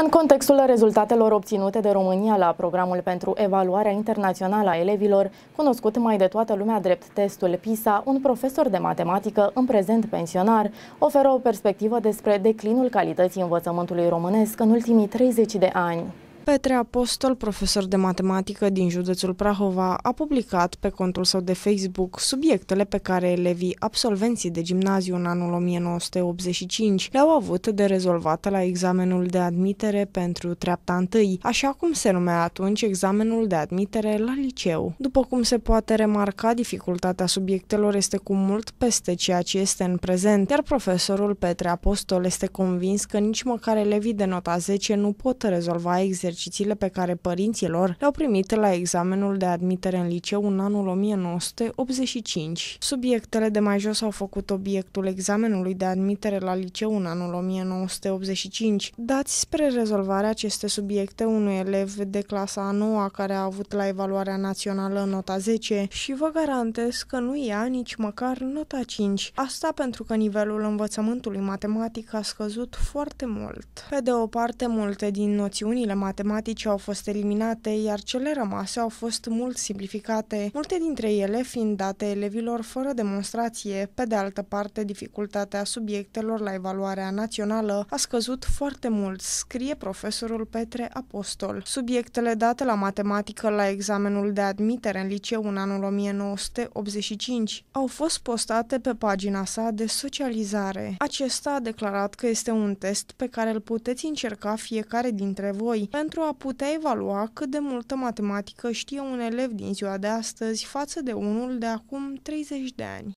În contextul rezultatelor obținute de România la programul pentru evaluarea internațională a elevilor, cunoscut mai de toată lumea drept testul PISA, un profesor de matematică, în prezent pensionar, oferă o perspectivă despre declinul calității învățământului românesc în ultimii 30 de ani. Petre Apostol, profesor de matematică din județul Prahova, a publicat pe contul său de Facebook subiectele pe care elevii absolvenții de gimnaziu în anul 1985 le-au avut de rezolvat la examenul de admitere pentru treapta întâi, așa cum se numea atunci examenul de admitere la liceu. După cum se poate remarca, dificultatea subiectelor este cu mult peste ceea ce este în prezent, iar profesorul Petre Apostol este convins că nici măcar elevii de nota 10 nu pot rezolva exercițiul exercițiile pe care părinții lor le-au primit la examenul de admitere în liceu în anul 1985. Subiectele de mai jos au făcut obiectul examenului de admitere la liceu în anul 1985, dați spre rezolvarea aceste subiecte unui elev de clasa a 9 care a avut la evaluarea națională nota 10 și vă garantez că nu ia nici măcar nota 5. Asta pentru că nivelul învățământului matematic a scăzut foarte mult. Pe de o parte, multe din noțiunile matematice matematice au fost eliminate, iar cele rămase au fost mult simplificate, multe dintre ele fiind date elevilor fără demonstrație. Pe de altă parte, dificultatea subiectelor la evaluarea națională a scăzut foarte mult, scrie profesorul Petre Apostol. Subiectele date la matematică la examenul de admitere în liceu în anul 1985 au fost postate pe pagina sa de socializare. Acesta a declarat că este un test pe care îl puteți încerca fiecare dintre voi pentru pentru a putea evalua cât de multă matematică știe un elev din ziua de astăzi față de unul de acum 30 de ani.